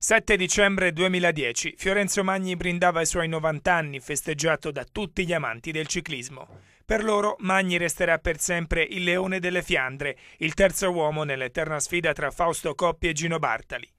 7 dicembre 2010 Fiorenzo Magni brindava i suoi 90 anni, festeggiato da tutti gli amanti del ciclismo. Per loro Magni resterà per sempre il leone delle Fiandre, il terzo uomo nell'eterna sfida tra Fausto Coppi e Gino Bartali.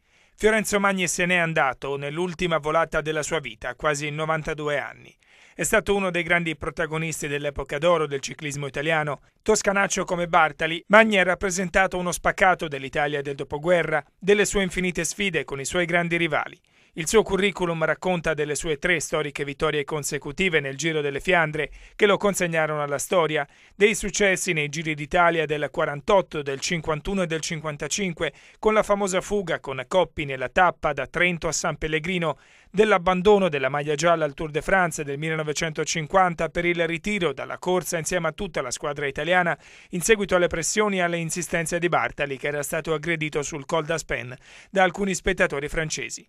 Fiorenzo Magni se n'è andato nell'ultima volata della sua vita, quasi 92 anni. È stato uno dei grandi protagonisti dell'epoca d'oro del ciclismo italiano. Toscanaccio come Bartali, Magni ha rappresentato uno spaccato dell'Italia del dopoguerra, delle sue infinite sfide con i suoi grandi rivali. Il suo curriculum racconta delle sue tre storiche vittorie consecutive nel Giro delle Fiandre che lo consegnarono alla storia, dei successi nei Giri d'Italia del 48, del 51 e del 55, con la famosa fuga con Coppi nella tappa da Trento a San Pellegrino, dell'abbandono della maglia gialla al Tour de France del 1950 per il ritiro dalla corsa insieme a tutta la squadra italiana in seguito alle pressioni e alle insistenze di Bartali che era stato aggredito sul Col d'Aspen da alcuni spettatori francesi.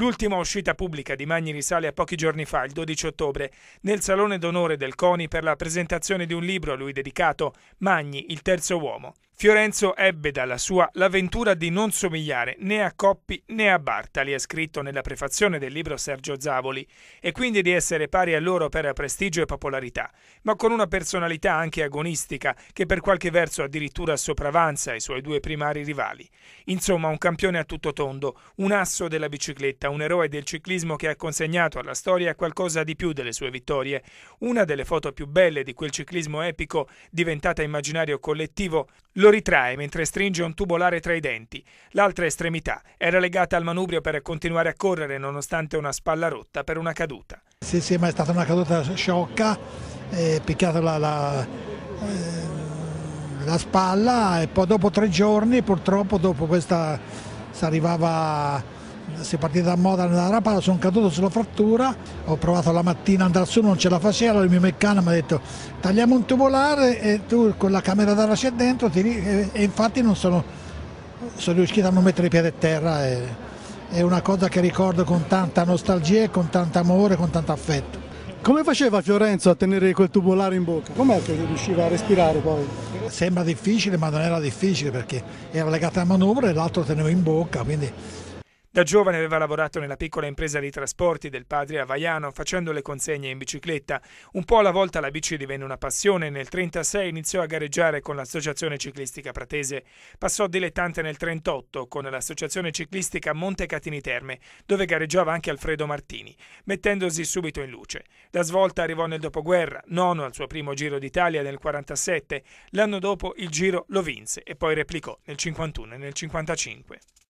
L'ultima uscita pubblica di Magni risale a pochi giorni fa, il 12 ottobre, nel Salone d'Onore del CONI per la presentazione di un libro a lui dedicato, Magni, il terzo uomo. Fiorenzo ebbe dalla sua l'avventura di non somigliare né a Coppi né a Bartali, ha scritto nella prefazione del libro Sergio Zavoli, e quindi di essere pari a loro per prestigio e popolarità, ma con una personalità anche agonistica che per qualche verso addirittura sopravanza i suoi due primari rivali. Insomma, un campione a tutto tondo, un asso della bicicletta, un eroe del ciclismo che ha consegnato alla storia qualcosa di più delle sue vittorie. Una delle foto più belle di quel ciclismo epico, diventata immaginario collettivo, lo ritrae mentre stringe un tubolare tra i denti. L'altra estremità era legata al manubrio per continuare a correre nonostante una spalla rotta per una caduta. Sì, sì, ma è stata una caduta sciocca, eh, picchiata la, la, eh, la spalla e poi dopo tre giorni purtroppo dopo questa si arrivava si è partita da Modena da Rapala, sono caduto sulla frattura, ho provato la mattina andare su, non ce la faceva, il mio meccanico mi ha detto tagliamo un tubolare e tu con la camera d'aria c'è dentro e, e, infatti non sono, sono riuscito a non mettere i piedi a terra. E, è una cosa che ricordo con tanta nostalgia con tanto amore, con tanto affetto. Come faceva Fiorenzo a tenere quel tubolare in bocca? Com'è che riusciva a respirare poi? Sembra difficile, ma non era difficile perché era legato a manovra e l'altro lo tenevo in bocca, quindi da giovane aveva lavorato nella piccola impresa di trasporti del padre Avaiano facendo le consegne in bicicletta. Un po' alla volta la bici divenne una passione e nel 1936 iniziò a gareggiare con l'Associazione Ciclistica Pratese. Passò dilettante nel 1938 con l'Associazione Ciclistica Monte Catini Terme, dove gareggiava anche Alfredo Martini, mettendosi subito in luce. La svolta arrivò nel dopoguerra, nono al suo primo Giro d'Italia nel 1947. L'anno dopo il Giro lo vinse e poi replicò nel 1951 e nel 1955.